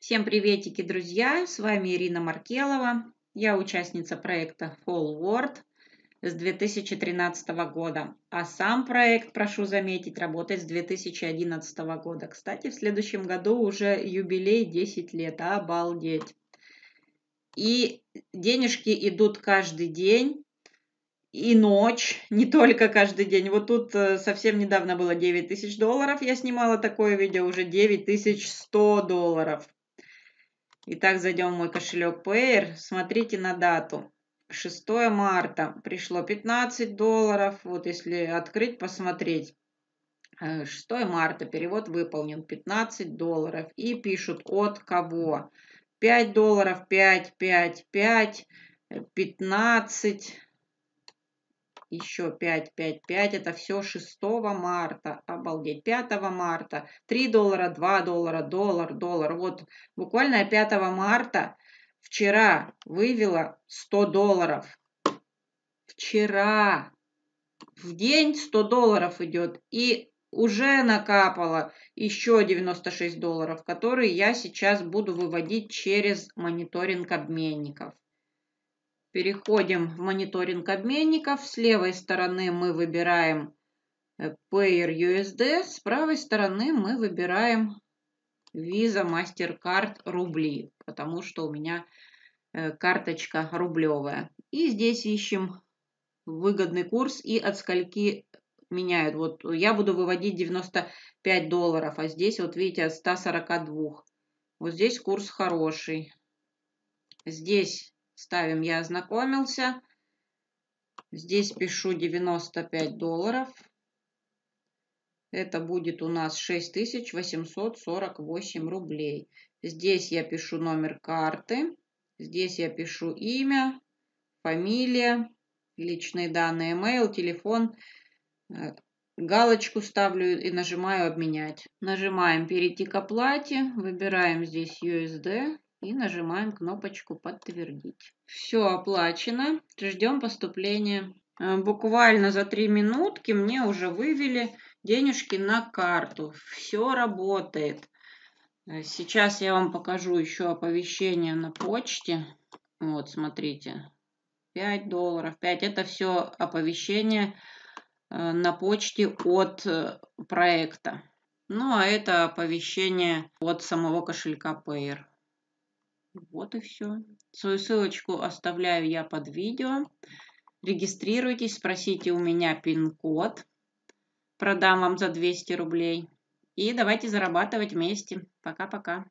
Всем приветики, друзья! С вами Ирина Маркелова. Я участница проекта Fall World с 2013 года. А сам проект, прошу заметить, работает с 2011 года. Кстати, в следующем году уже юбилей 10 лет. Обалдеть! И денежки идут каждый день и ночь, не только каждый день. Вот тут э, совсем недавно было 9 тысяч долларов, я снимала такое видео, уже 9 тысяч 9100 долларов. Итак, зайдем в мой кошелек Payer. Смотрите на дату. 6 марта пришло 15 долларов. Вот если открыть, посмотреть. 6 э, марта перевод выполнен 15 долларов. И пишут от кого. 5 долларов, 5, 5, 5, 15, еще 5, 5, 5, это все 6 марта, обалдеть, 5 марта, 3 доллара, 2 доллара, доллар, доллар, вот буквально я 5 марта вчера вывела 100 долларов, вчера, в день 100 долларов идет, и уже накапала еще 96 долларов, которые я сейчас буду выводить через мониторинг обменников. Переходим в мониторинг обменников. С левой стороны мы выбираем э, Payer USD, с правой стороны мы выбираем Visa, MasterCard, рубли, потому что у меня э, карточка рублевая. И здесь ищем выгодный курс и от скольки меняют. Вот я буду выводить 95 долларов, а здесь вот видите от 142. Вот здесь курс хороший. Здесь Ставим «Я ознакомился». Здесь пишу 95 долларов. Это будет у нас 6848 рублей. Здесь я пишу номер карты. Здесь я пишу имя, фамилия, личные данные, email, телефон. Э, галочку ставлю и нажимаю «Обменять». Нажимаем «Перейти к оплате», выбираем здесь USD и нажимаем кнопочку «Подтвердить». Все оплачено, ждем поступления. Э, буквально за три минутки мне уже вывели денежки на карту. Все работает. Э, сейчас я вам покажу еще оповещение на почте. Вот, смотрите, 5 долларов, 5. Это все оповещение э, на почте от проекта. Ну, а это оповещение от самого кошелька Payer. Вот и все. Свою ссылочку оставляю я под видео. Регистрируйтесь, спросите у меня пин-код. Продам вам за 200 рублей. И давайте зарабатывать вместе. Пока-пока.